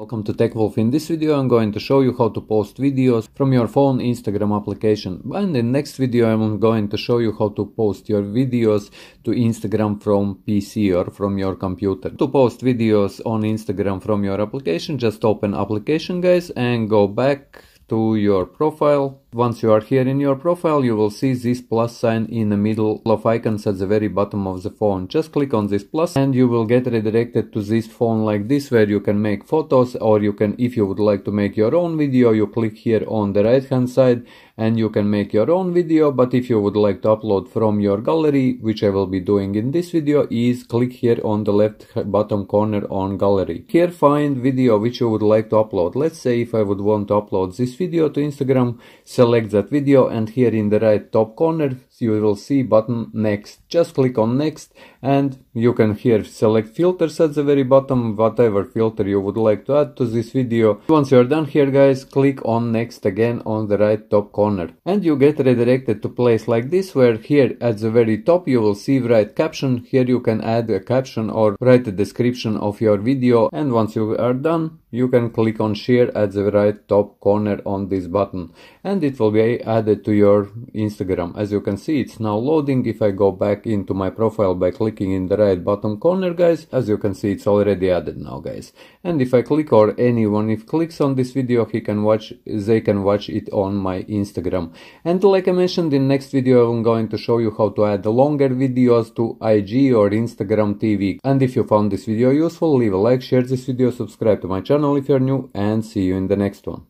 Welcome to TechWolf. In this video I'm going to show you how to post videos from your phone Instagram application and in next video I'm going to show you how to post your videos to Instagram from PC or from your computer. To post videos on Instagram from your application just open application guys and go back to your profile once you are here in your profile, you will see this plus sign in the middle of icons at the very bottom of the phone. Just click on this plus and you will get redirected to this phone like this where you can make photos or you can, if you would like to make your own video, you click here on the right hand side and you can make your own video. But if you would like to upload from your gallery, which I will be doing in this video, is click here on the left bottom corner on gallery. Here find video which you would like to upload. Let's say if I would want to upload this video to Instagram, so Select that video and here in the right top corner you will see button next. Just click on next and you can here select filters at the very bottom, whatever filter you would like to add to this video. Once you are done here guys, click on next again on the right top corner. And you get redirected to place like this where here at the very top you will see write caption. Here you can add a caption or write a description of your video and once you are done you can click on share at the right top corner on this button and it will be added to your Instagram as you can see see it's now loading. If I go back into my profile by clicking in the right bottom corner guys, as you can see it's already added now guys. And if I click or anyone if clicks on this video he can watch, they can watch it on my Instagram. And like I mentioned in next video I'm going to show you how to add longer videos to IG or Instagram TV. And if you found this video useful leave a like, share this video, subscribe to my channel if you're new and see you in the next one.